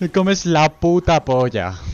Me comes la puta polla.